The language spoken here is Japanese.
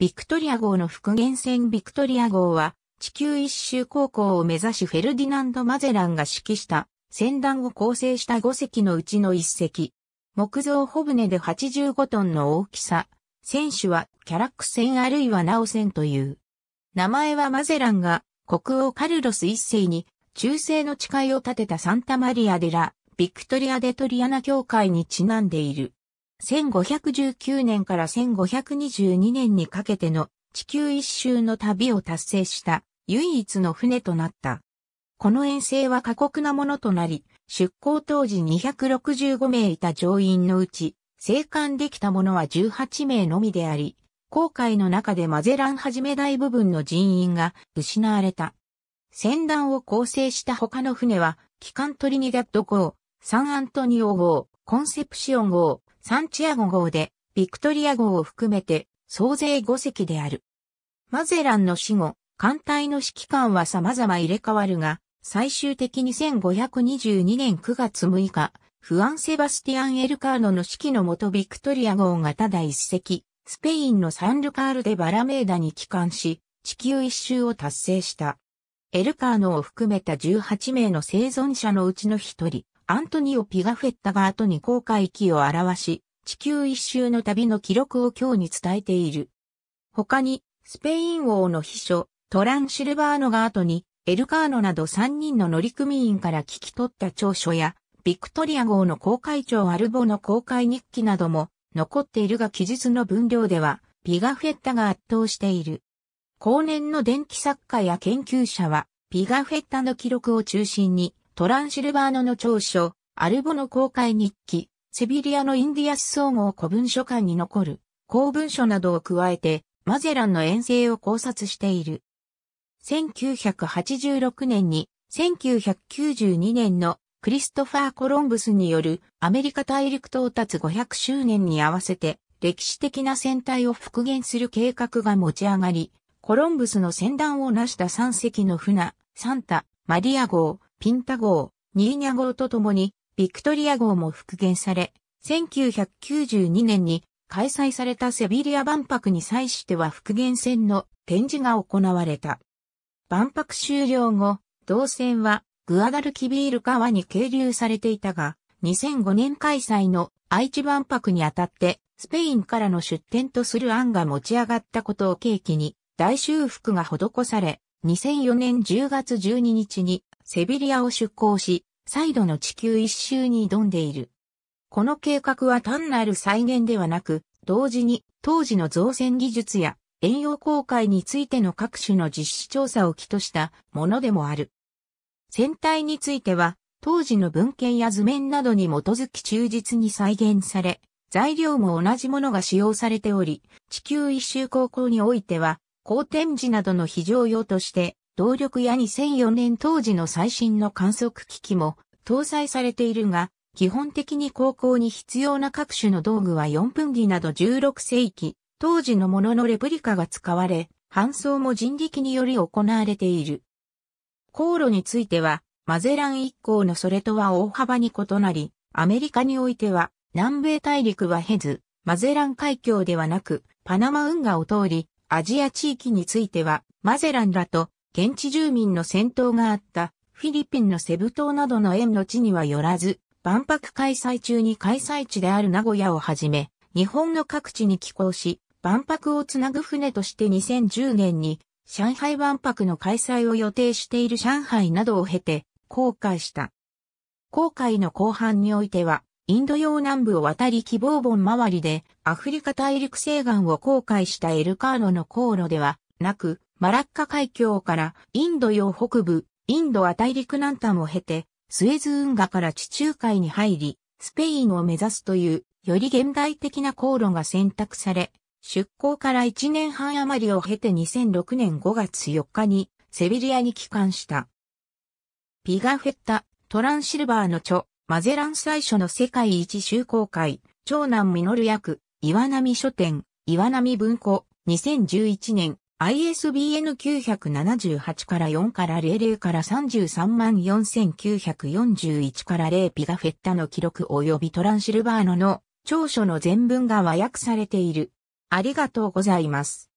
ビクトリア号の復元船ビクトリア号は、地球一周航行を目指しフェルディナンド・マゼランが指揮した船団を構成した5隻のうちの1隻。木造帆船で85トンの大きさ。船首はキャラック船あるいはナオ船という。名前はマゼランが国王カルロス一世に忠誠の誓いを立てたサンタマリア・デラ・ビクトリア・デトリアナ教会にちなんでいる。1519年から1522年にかけての地球一周の旅を達成した唯一の船となった。この遠征は過酷なものとなり、出港当時265名いた乗員のうち、生還できた者は18名のみであり、航海の中でマゼランはじめ大部分の人員が失われた。船団を構成した他の船は、機関トリニダッド号、サンアントニオ号、コンセプシオン号、サンチアゴ号で、ビクトリア号を含めて、総勢5隻である。マゼランの死後、艦隊の指揮官は様々入れ替わるが、最終的に1522年9月6日、フアン・セバスティアン・エルカーノの指揮のもとビクトリア号がただ一隻、スペインのサンルカールでバラメーダに帰還し、地球一周を達成した。エルカーノを含めた18名の生存者のうちの一人、アントニオ・ピガフェッタが後に航海機を表し、地球一周の旅の記録を今日に伝えている。他に、スペイン王の秘書、トランシルバーノが後に、エルカーノなど3人の乗組員から聞き取った長所や、ビクトリア号の公開長アルボの公開日記なども残っているが記述の分量では、ピガフェッタが圧倒している。後年の電気作家や研究者は、ピガフェッタの記録を中心に、トランシルバーノの長所、アルボの公開日記、セビリアのインディアス総合古文書館に残る公文書などを加えて、マゼランの遠征を考察している。1986年に、1992年のクリストファー・コロンブスによるアメリカ大陸到達500周年に合わせて歴史的な船体を復元する計画が持ち上がり、コロンブスの船団を成した3隻の船、サンタ、マリア号、ピンタ号、ニーニャ号と共にビクトリア号も復元され、1992年に開催されたセビリア万博に際しては復元船の展示が行われた。万博終了後、同船はグアダルキビール川に係留されていたが、2005年開催の愛知万博にあたってスペインからの出展とする案が持ち上がったことを契機に大修復が施され、2004年10月12日にセビリアを出港し、再度の地球一周に挑んでいる。この計画は単なる再現ではなく、同時に当時の造船技術や遠洋航海についての各種の実施調査を起としたものでもある。船体については、当時の文献や図面などに基づき忠実に再現され、材料も同じものが使用されており、地球一周航行においては、光展示などの非常用として動力や2004年当時の最新の観測機器も搭載されているが、基本的に高校に必要な各種の道具は4分儀など16世紀、当時のもののレプリカが使われ、搬送も人力により行われている。航路については、マゼラン一行のそれとは大幅に異なり、アメリカにおいては、南米大陸は経ず、マゼラン海峡ではなく、パナマ運河を通り、アジア地域については、マゼランらと現地住民の戦闘があったフィリピンのセブ島などの縁の地にはよらず、万博開催中に開催地である名古屋をはじめ、日本の各地に寄港し、万博をつなぐ船として2010年に上海万博の開催を予定している上海などを経て、航海した。航海の後半においては、インド洋南部を渡り希望盆周りで、アフリカ大陸西岸を航海したエルカーノの航路では、なく、マラッカ海峡からインド洋北部、インドア大陸南端を経て、スエズ運河から地中海に入り、スペインを目指すという、より現代的な航路が選択され、出港から1年半余りを経て2006年5月4日にセビリアに帰還した。ピガフェッタ、トランシルバーの著、マゼラン最初の世界一周公会、長男ミノル役、岩波書店、岩波文庫、2011年、ISBN 978から4から00から33万4941から0ピガフェッタの記録及びトランシルバーノの長所の全文が和訳されている。ありがとうございます。